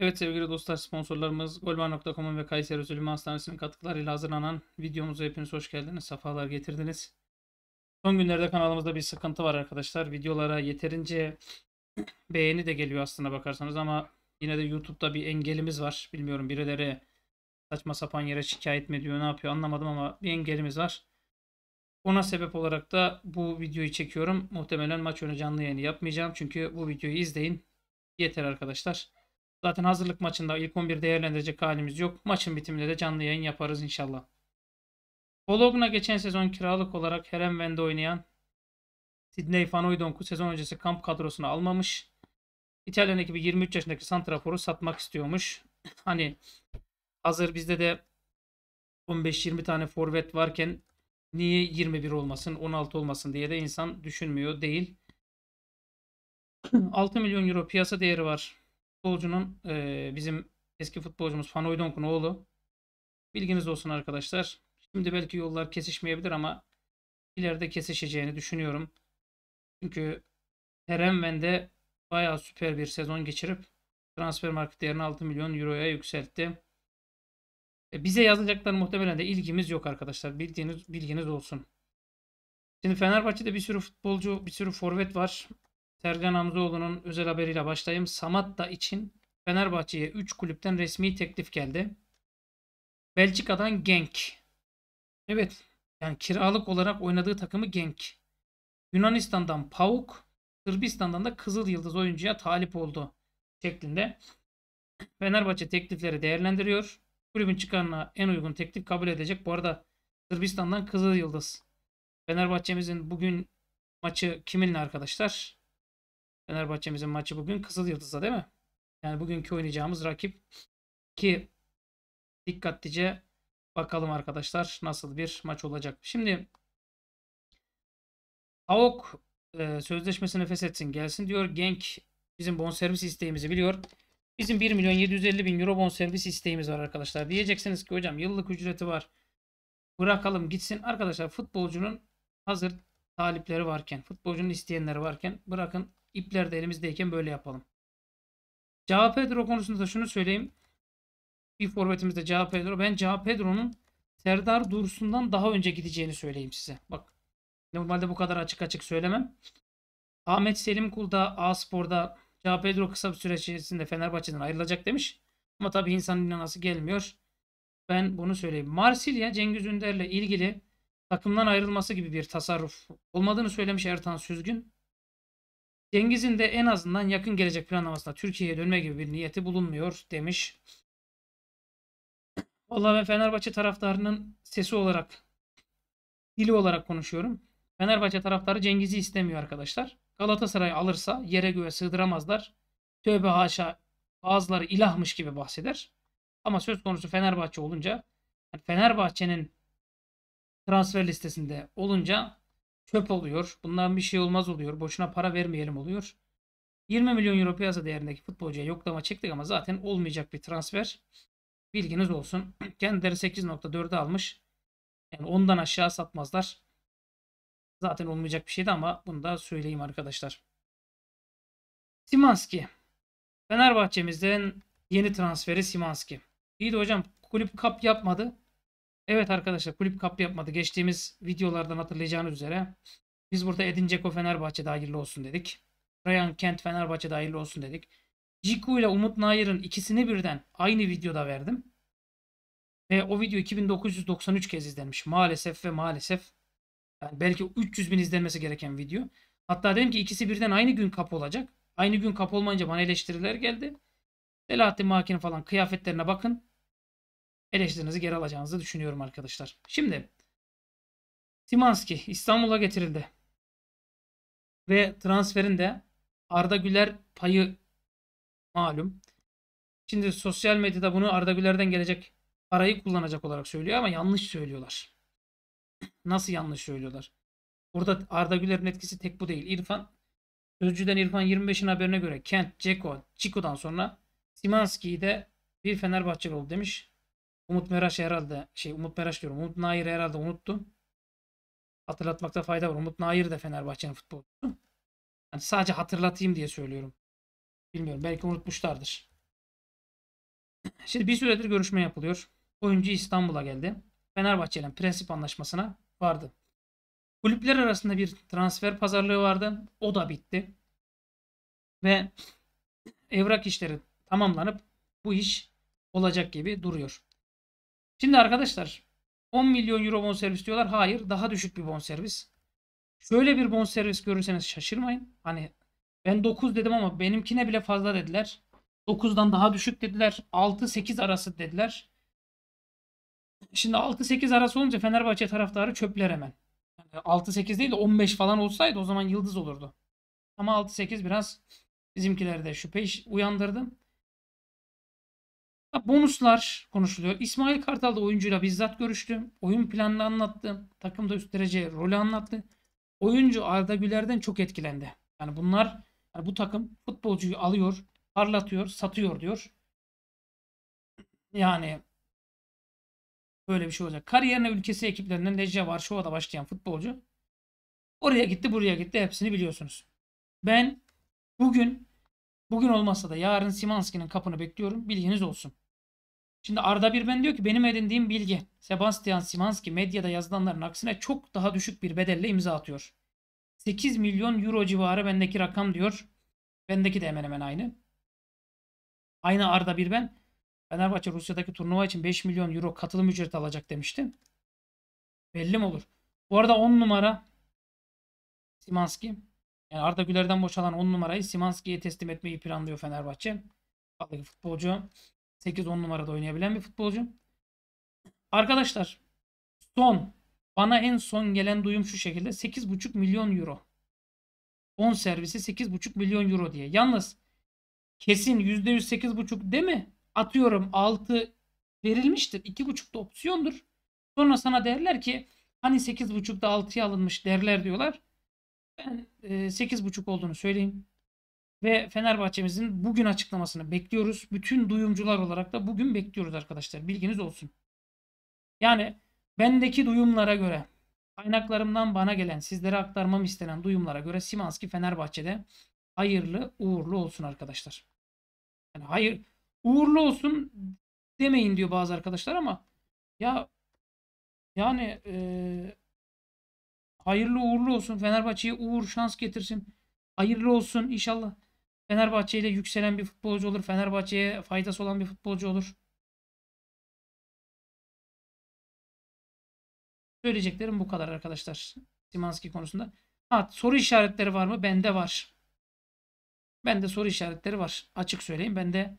Evet sevgili dostlar sponsorlarımız golman.com'un ve Kayseri Özel Hastanesi'nin katkılarıyla hazırlanan videomuza hepiniz hoş geldiniz. Safalar getirdiniz. Son günlerde kanalımızda bir sıkıntı var arkadaşlar. Videolara yeterince beğeni de geliyor aslına bakarsanız ama yine de YouTube'da bir engelimiz var. Bilmiyorum birileri saçma sapan yere şikayet mi ediyor ne yapıyor anlamadım ama bir engelimiz var. Ona sebep olarak da bu videoyu çekiyorum. Muhtemelen maç önü canlı yayını yapmayacağım. Çünkü bu videoyu izleyin. Yeter arkadaşlar. Zaten hazırlık maçında ilk 11 değerlendirecek halimiz yok. Maçın bitiminde de canlı yayın yaparız inşallah. Bologna geçen sezon kiralık olarak Herenven'de oynayan Sidney Fanoydonku sezon öncesi kamp kadrosuna almamış. İtalyan ekibi 23 yaşındaki Santrafor'u satmak istiyormuş. hani hazır bizde de 15-20 tane forvet varken niye 21 olmasın 16 olmasın diye de insan düşünmüyor değil. 6 milyon euro piyasa değeri var futbolcunun e, bizim eski futbolcumuz Fanoydonk'un oğlu. Bilginiz olsun arkadaşlar. Şimdi belki yollar kesişmeyebilir ama ileride kesişeceğini düşünüyorum. Çünkü Erenven'de bayağı süper bir sezon geçirip transfer market değerini 6 milyon euroya yükseltti. E, bize yazacaklar muhtemelen de ilgimiz yok arkadaşlar. Bildiğiniz bilginiz olsun. Şimdi Fenerbahçe'de bir sürü futbolcu, bir sürü forvet var. Sergen Hamzoğlu'nun özel haberiyle başlayayım. Samatta için Fenerbahçe'ye 3 kulüpten resmi teklif geldi. Belçika'dan Genk. Evet yani kiralık olarak oynadığı takımı Genk. Yunanistan'dan PAOK, Sırbistan'dan da Kızıl Yıldız oyuncuya talip oldu şeklinde. Fenerbahçe teklifleri değerlendiriyor. Kulübün çıkarına en uygun teklif kabul edecek. Bu arada Sırbistan'dan Kızıl Yıldız. Fenerbahçe'mizin bugün maçı kiminle arkadaşlar? Fenerbahçe'mizin maçı bugün Kızıl Yıldız'a değil mi? Yani bugünkü oynayacağımız rakip ki dikkatlice bakalım arkadaşlar nasıl bir maç olacak. Şimdi AOK e, sözleşmesini feshetsin gelsin diyor. Genk bizim bonservis isteğimizi biliyor. Bizim 1 milyon 750 bin euro bonservis isteğimiz var arkadaşlar. Diyeceksiniz ki hocam yıllık ücreti var. Bırakalım gitsin. Arkadaşlar futbolcunun hazır talipleri varken, futbolcunun isteyenleri varken bırakın İpler de elimizdeyken böyle yapalım. Cao Pedro konusunda şunu söyleyeyim. Bir forvetimizde Cao Pedro. Ben Cao Pedro'nun Serdar Dursun'dan daha önce gideceğini söyleyeyim size. Bak normalde bu kadar açık açık söylemem. Ahmet Selim Kul da A Spor'da Cao Pedro kısa bir süre içerisinde Fenerbahçe'den ayrılacak demiş. Ama tabii insanın inanası gelmiyor. Ben bunu söyleyeyim. Marsilya Cengiz Ünder'le ilgili takımdan ayrılması gibi bir tasarruf olmadığını söylemiş Ertan Süzgün. Cengiz'in de en azından yakın gelecek planlamasında Türkiye'ye dönme gibi bir niyeti bulunmuyor demiş. Valla ben Fenerbahçe taraftarının sesi olarak, dili olarak konuşuyorum. Fenerbahçe taraftarı Cengiz'i istemiyor arkadaşlar. Galatasaray alırsa yere göğe sığdıramazlar. Tövbe haşa bazıları ilahmış gibi bahseder. Ama söz konusu Fenerbahçe olunca Fenerbahçe'nin transfer listesinde olunca çöp oluyor. Bundan bir şey olmaz oluyor. Boşuna para vermeyelim oluyor. 20 milyon euro piyasa değerindeki futbolcuya yoklama çektik ama zaten olmayacak bir transfer. Bilginiz olsun. Kendileri 8.4'e almış. Yani ondan aşağı satmazlar. Zaten olmayacak bir şeydi ama bunu da söyleyeyim arkadaşlar. Simanski. Fenerbahçe'mizden yeni transferi Simanski. İyi de hocam kulüp kap yapmadı. Evet arkadaşlar kulüp kap yapmadı. Geçtiğimiz videolardan hatırlayacağınız üzere biz burada Edin Dzeko Fenerbahçe'de hayırlı olsun dedik. Ryan Kent Fenerbahçe'de hayırlı olsun dedik. Ciku ile Umut Nayır'ın ikisini birden aynı videoda verdim. Ve o video 2993 kez izlenmiş. Maalesef ve maalesef. Yani belki 300 bin izlenmesi gereken video. Hatta dedim ki ikisi birden aynı gün kap olacak. Aynı gün kap olmayınca bana eleştiriler geldi. Selahattin makin falan kıyafetlerine bakın eleştirinizi geri alacağınızı düşünüyorum arkadaşlar. Şimdi Simanski İstanbul'a getirildi. Ve transferinde Arda Güler payı malum. Şimdi sosyal medyada bunu Arda Güler'den gelecek parayı kullanacak olarak söylüyor ama yanlış söylüyorlar. Nasıl yanlış söylüyorlar? Burada Arda Güler'in etkisi tek bu değil. İrfan, Sözcü'den İrfan 25'in haberine göre Kent, Ceko, Chico'dan sonra Simanski'yi de bir Fenerbahçeli oldu demiş. Umut Meraş herhalde şey Umut Meraş diyorum. Umut Nair herhalde unuttu Hatırlatmakta fayda var. Umut Nair de Fenerbahçe'nin futbolcusu. Yani sadece hatırlatayım diye söylüyorum. Bilmiyorum. Belki unutmuşlardır. Şimdi bir süredir görüşme yapılıyor. Oyuncu İstanbul'a geldi. Fenerbahçe ile prensip anlaşmasına vardı. Kulüpler arasında bir transfer pazarlığı vardı. O da bitti. Ve evrak işleri tamamlanıp bu iş olacak gibi duruyor. Şimdi arkadaşlar 10 milyon euro bonservis diyorlar. Hayır daha düşük bir bonservis. Şöyle bir bonservis görürseniz şaşırmayın. Hani ben 9 dedim ama benimkine bile fazla dediler. 9'dan daha düşük dediler. 6-8 arası dediler. Şimdi 6-8 arası olunca Fenerbahçe taraftarı çöpler hemen. 6-8 değil de 15 falan olsaydı o zaman yıldız olurdu. Ama 6-8 biraz bizimkilerde şüphe uyandırdı. Bonuslar konuşuluyor. İsmail Kartal da oyuncuyla bizzat görüştü. Oyun planını anlattı. Takımda üst derece rolü anlattı. Oyuncu Arda Güler'den çok etkilendi. Yani bunlar yani bu takım futbolcuyu alıyor, parlatıyor, satıyor diyor. Yani böyle bir şey olacak. Kariyerine ülkesi ekiplerinden Lecce Varşova'da başlayan futbolcu oraya gitti, buraya gitti. Hepsini biliyorsunuz. Ben bugün bugün olmasa da yarın Simanski'nin kapını bekliyorum. Bilginiz olsun. Şimdi Arda Birben diyor ki benim edindiğim bilgi Sebastian Simanski medyada yazılanların aksine çok daha düşük bir bedelle imza atıyor. 8 milyon euro civarı bendeki rakam diyor. Bendeki de hemen hemen aynı. Aynı Arda Birben Fenerbahçe Rusya'daki turnuva için 5 milyon euro katılım ücreti alacak demişti. Belli mi olur? Bu arada 10 numara Simanski. Yani Arda Güler'den boşalan 10 numarayı Simanski'ye teslim etmeyi planlıyor Fenerbahçe. Futbolcu 8-10 numarada oynayabilen bir futbolcu. Arkadaşlar son bana en son gelen duyum şu şekilde 8,5 milyon euro. 10 servisi 8,5 milyon euro diye. Yalnız kesin %100 8,5 değil mi? Atıyorum 6 verilmiştir. 2,5 da opsiyondur. Sonra sana derler ki hani 8,5'da 6'ya alınmış derler diyorlar. Ben 8,5 e, olduğunu söyleyeyim ve Fenerbahçe'mizin bugün açıklamasını bekliyoruz. Bütün duyumcular olarak da bugün bekliyoruz arkadaşlar. Bilginiz olsun. Yani bendeki duyumlara göre kaynaklarımdan bana gelen sizlere aktarmam istenen duyumlara göre Simanski Fenerbahçe'de hayırlı uğurlu olsun arkadaşlar. Yani hayır uğurlu olsun demeyin diyor bazı arkadaşlar ama ya yani e, hayırlı uğurlu olsun Fenerbahçe'ye uğur şans getirsin. Hayırlı olsun inşallah. Fenerbahçe ile yükselen bir futbolcu olur. Fenerbahçe'ye faydası olan bir futbolcu olur. Söyleyeceklerim bu kadar arkadaşlar. Simanski konusunda. Ha, soru işaretleri var mı? Bende var. Bende soru işaretleri var. Açık söyleyeyim. Bende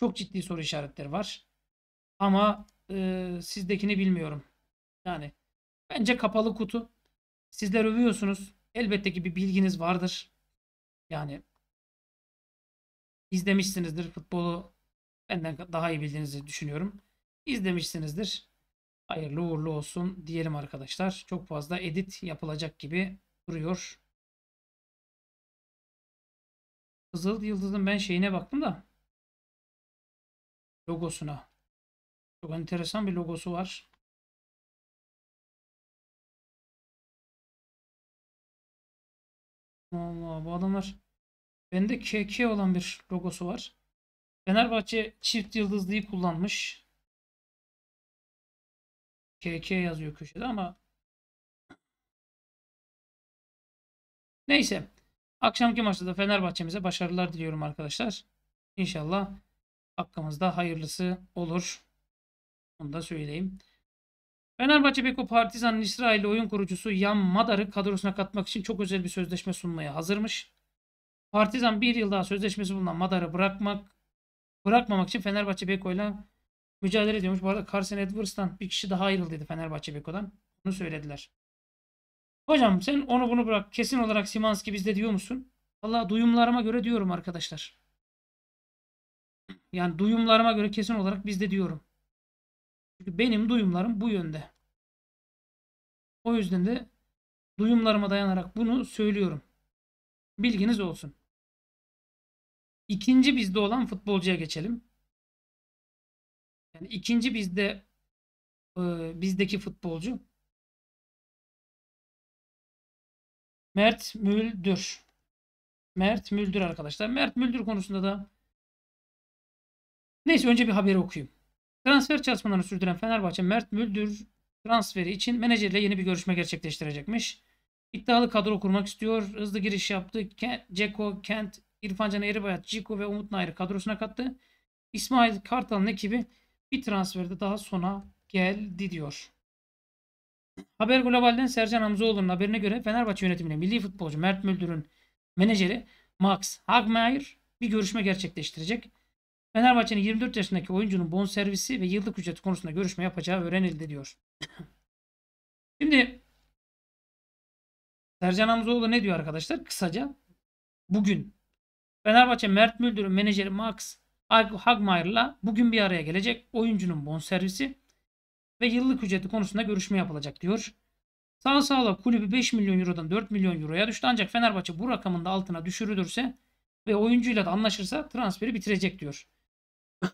çok ciddi soru işaretleri var. Ama e, sizdekini bilmiyorum. Yani bence kapalı kutu. Sizler övüyorsunuz. Elbette ki bir bilginiz vardır. Yani izlemişsinizdir. Futbolu benden daha iyi bildiğinizi düşünüyorum. İzlemişsinizdir. Hayırlı uğurlu olsun diyelim arkadaşlar. Çok fazla edit yapılacak gibi duruyor. Kızıl Yıldız'ın ben şeyine baktım da logosuna. Çok enteresan bir logosu var. Allah bu adamlar Bende KK olan bir logosu var. Fenerbahçe çift yıldızlıyı kullanmış. KK yazıyor köşede ama Neyse. Akşamki maçta da Fenerbahçe'mize başarılar diliyorum arkadaşlar. İnşallah hakkımızda hayırlısı olur. Onu da söyleyeyim. Fenerbahçe Beko Partizan'ın İsrail oyun kurucusu Yan Madar'ı kadrosuna katmak için çok özel bir sözleşme sunmaya hazırmış. Partizan bir yıl daha sözleşmesi bulunan Madar'ı bırakmak bırakmamak için Fenerbahçe Beko'yla mücadele ediyormuş. Bu arada Carson Edwards'tan bir kişi daha dedi Fenerbahçe Beko'dan. Bunu söylediler. Hocam sen onu bunu bırak. Kesin olarak Simanski bizde diyor musun? Valla duyumlarıma göre diyorum arkadaşlar. Yani duyumlarıma göre kesin olarak bizde diyorum. Çünkü benim duyumlarım bu yönde. O yüzden de duyumlarıma dayanarak bunu söylüyorum. Bilginiz olsun. İkinci bizde olan futbolcuya geçelim. Yani ikinci bizde e, bizdeki futbolcu Mert Müldür. Mert Müldür arkadaşlar. Mert Müldür konusunda da neyse önce bir haberi okuyayım. Transfer çalışmalarını sürdüren Fenerbahçe Mert Müldür transferi için menajerle yeni bir görüşme gerçekleştirecekmiş. İddialı kadro kurmak istiyor. Hızlı giriş yaptı. Ceko, Kent, İrfan Can Eribayat, Ciko ve Umut Nair kadrosuna kattı. İsmail Kartal'ın ekibi bir transferde daha sona geldi diyor. Haber Global'den Sercan Hamzoğlu'nun haberine göre Fenerbahçe yönetimine milli futbolcu Mert Müldür'ün menajeri Max Hagmeier bir görüşme gerçekleştirecek. Fenerbahçe'nin 24 yaşındaki oyuncunun bonservisi ve yıllık ücreti konusunda görüşme yapacağı öğrenildi diyor. Şimdi Sercan Hamzoğlu ne diyor arkadaşlar? Kısaca bugün Fenerbahçe Mert Müldür'ün menajeri Max Hagmayer'la bugün bir araya gelecek. Oyuncunun bonservisi ve yıllık ücreti konusunda görüşme yapılacak diyor. Sağ sağla kulübü 5 milyon eurodan 4 milyon euroya düştü. Ancak Fenerbahçe bu rakamın da altına düşürülürse ve oyuncuyla da anlaşırsa transferi bitirecek diyor.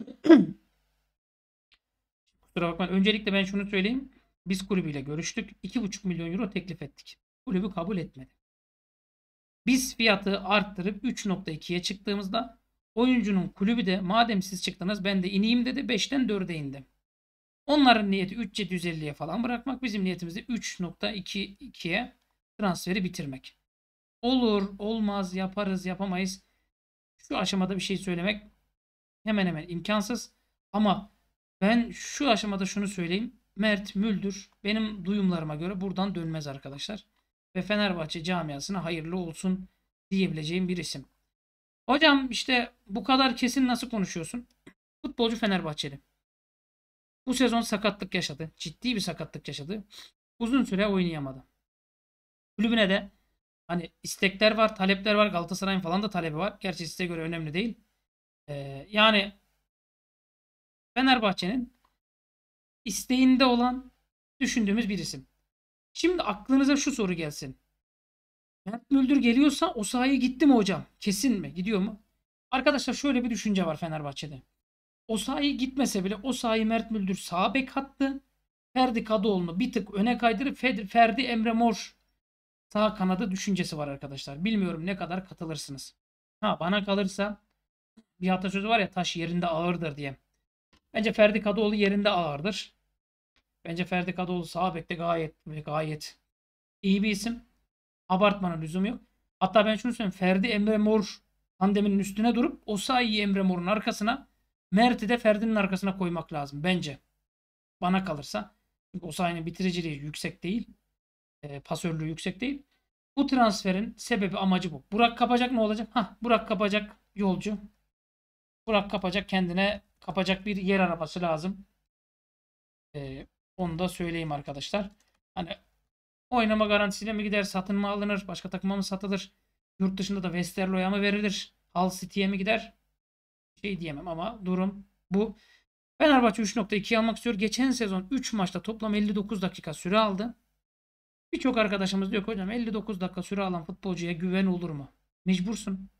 Kusura bakmayın. Öncelikle ben şunu söyleyeyim. Biz kulübüyle görüştük. 2,5 milyon euro teklif ettik. Kulübü kabul etmedi. Biz fiyatı arttırıp 3.2'ye çıktığımızda oyuncunun kulübü de madem siz çıktınız ben de ineyim dedi 5'ten 4'e indim. Onların niyeti 3750'ye falan bırakmak. Bizim niyetimiz de 3.22'ye transferi bitirmek. Olur, olmaz, yaparız, yapamayız. Şu aşamada bir şey söylemek hemen hemen imkansız. Ama ben şu aşamada şunu söyleyeyim. Mert Müldür benim duyumlarıma göre buradan dönmez arkadaşlar ve Fenerbahçe camiasına hayırlı olsun diyebileceğim bir isim. Hocam işte bu kadar kesin nasıl konuşuyorsun? Futbolcu Fenerbahçeli. Bu sezon sakatlık yaşadı. Ciddi bir sakatlık yaşadı. Uzun süre oynayamadı. Kulübüne de hani istekler var, talepler var. Galatasaray'ın falan da talebi var. Gerçi size göre önemli değil. Ee, yani Fenerbahçe'nin isteğinde olan düşündüğümüz bir isim. Şimdi aklınıza şu soru gelsin. Mert Müldür geliyorsa o sahaya gitti mi hocam? Kesin mi? Gidiyor mu? Arkadaşlar şöyle bir düşünce var Fenerbahçe'de. O sahayı gitmese bile o sahayı Mert Müldür sağ bek hattı. Ferdi Kadıoğlu'nu bir tık öne kaydırıp Ferdi Emre Mor sağ kanadı düşüncesi var arkadaşlar. Bilmiyorum ne kadar katılırsınız. Ha bana kalırsa bir sözü var ya taş yerinde ağırdır diye. Bence Ferdi Kadıoğlu yerinde ağırdır. Bence Ferdi Kadıoğlu sağ bekte gayet ve gayet iyi bir isim. Abartmanın lüzumu yok. Hatta ben şunu söyleyeyim. Ferdi Emre Mor tandeminin üstüne durup o sayıyı Emre Mor'un arkasına Mert'i de Ferdi'nin arkasına koymak lazım bence. Bana kalırsa. Çünkü o sayının bitiriciliği yüksek değil. E, pasörlüğü yüksek değil. Bu transferin sebebi amacı bu. Burak kapacak ne olacak? Ha Burak kapacak yolcu. Burak kapacak kendine kapacak bir yer arabası lazım. E, onu da söyleyeyim arkadaşlar. Hani oynama garantisiyle mi gider? Satın mı alınır? Başka takıma mı satılır? Yurt dışında da Westerlo'ya mı verilir? Hull City'ye mi gider? Şey diyemem ama durum bu. Fenerbahçe 3.2 almak istiyor. Geçen sezon 3 maçta toplam 59 dakika süre aldı. Birçok arkadaşımız diyor ki hocam 59 dakika süre alan futbolcuya güven olur mu? Mecbursun.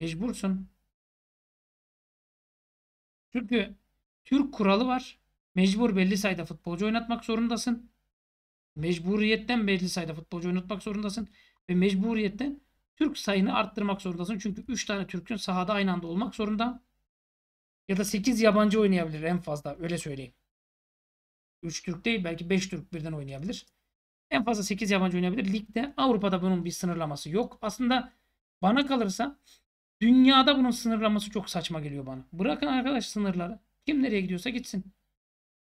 Mecbursun. Çünkü Türk kuralı var. Mecbur belli sayıda futbolcu oynatmak zorundasın. Mecburiyetten belli sayıda futbolcu oynatmak zorundasın. Ve mecburiyetten Türk sayını arttırmak zorundasın. Çünkü 3 tane Türk'ün sahada aynı anda olmak zorunda. Ya da 8 yabancı oynayabilir en fazla öyle söyleyeyim. 3 Türk değil belki 5 Türk birden oynayabilir. En fazla 8 yabancı oynayabilir. Ligde Avrupa'da bunun bir sınırlaması yok. Aslında bana kalırsa dünyada bunun sınırlaması çok saçma geliyor bana. Bırakın arkadaş sınırları. Kim nereye gidiyorsa gitsin.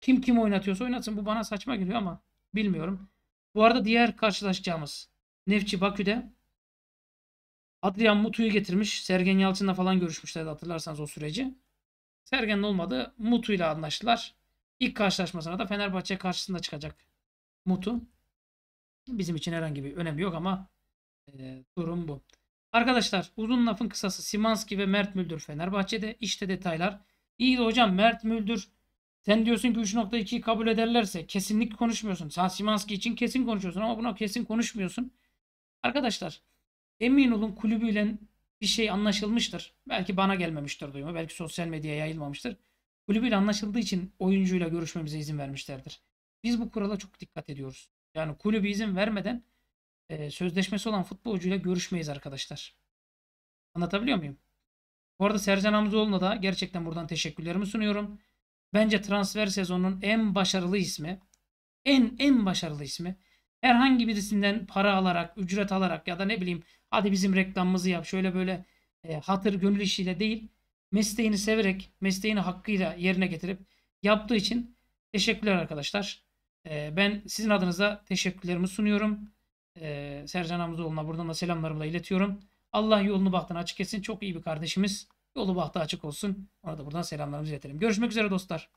Kim kim oynatıyorsa oynatsın. Bu bana saçma geliyor ama bilmiyorum. Bu arada diğer karşılaşacağımız Nefçi Bakü'de Adrian Mutu'yu getirmiş. Sergen Yalçın'la falan görüşmüşlerdi hatırlarsanız o süreci. Sergen'in olmadı. Mutu'yla anlaştılar. İlk karşılaşmasına da Fenerbahçe karşısında çıkacak Mutu. Bizim için herhangi bir önemi yok ama e, durum bu. Arkadaşlar uzun lafın kısası Simanski ve Mert Müldür Fenerbahçe'de. İşte detaylar. İyi de hocam Mert Müldür sen diyorsun ki 3.2'yi kabul ederlerse kesinlik konuşmuyorsun. Sen Simanski için kesin konuşuyorsun ama buna kesin konuşmuyorsun. Arkadaşlar emin olun kulübüyle bir şey anlaşılmıştır. Belki bana gelmemiştir duyma. Belki sosyal medyaya yayılmamıştır. Kulübüyle anlaşıldığı için oyuncuyla görüşmemize izin vermişlerdir. Biz bu kurala çok dikkat ediyoruz. Yani kulübü izin vermeden e, sözleşmesi olan futbolcuyla görüşmeyiz arkadaşlar. Anlatabiliyor muyum? Bu arada Sercan Hamzoğlu'na da gerçekten buradan teşekkürlerimi sunuyorum. Bence transfer sezonunun en başarılı ismi. En en başarılı ismi. Herhangi birisinden para alarak, ücret alarak ya da ne bileyim hadi bizim reklamımızı yap şöyle böyle e, hatır gönül işiyle değil. Mesleğini severek, mesleğini hakkıyla yerine getirip yaptığı için teşekkürler arkadaşlar. E, ben sizin adınıza teşekkürlerimi sunuyorum. E, Sercan Hamzoğlu'na buradan da selamlarımı da iletiyorum. Allah yolunu bahtını açık etsin. Çok iyi bir kardeşimiz. Yolu bahtı açık olsun. Ona da buradan selamlarımızı iletelim. Görüşmek üzere dostlar.